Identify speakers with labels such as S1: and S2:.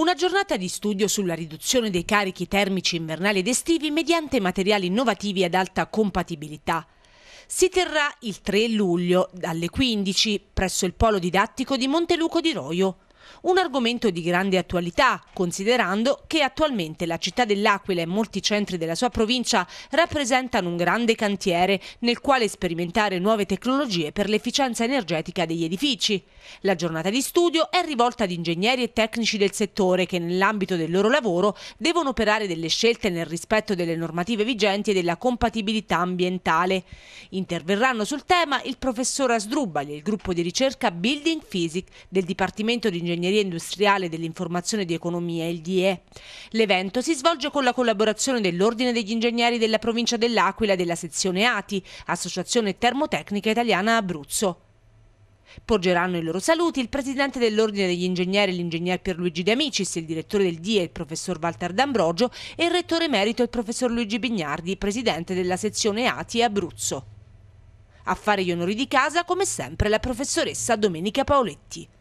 S1: Una giornata di studio sulla riduzione dei carichi termici invernali ed estivi mediante materiali innovativi ad alta compatibilità. Si terrà il 3 luglio, alle 15, presso il polo didattico di Monteluco di Roio. Un argomento di grande attualità, considerando che attualmente la città dell'Aquila e molti centri della sua provincia rappresentano un grande cantiere nel quale sperimentare nuove tecnologie per l'efficienza energetica degli edifici. La giornata di studio è rivolta ad ingegneri e tecnici del settore che nell'ambito del loro lavoro devono operare delle scelte nel rispetto delle normative vigenti e della compatibilità ambientale. Interverranno sul tema il professor Asdrubali e il gruppo di ricerca Building Physics del Dipartimento di Ingegneria Ingegneria Industriale dell'Informazione di Economia, il DIE. L'evento si svolge con la collaborazione dell'Ordine degli Ingegneri della provincia dell'Aquila della sezione ATI, Associazione Termotecnica Italiana Abruzzo. Porgeranno i loro saluti il presidente dell'Ordine degli Ingegneri, l'ingegner Pierluigi De Amicis, il direttore del DIE, il professor Walter D'Ambrogio e il rettore emerito, il professor Luigi Bignardi, presidente della sezione ATI Abruzzo. A fare gli onori di casa, come sempre, la professoressa Domenica Paoletti.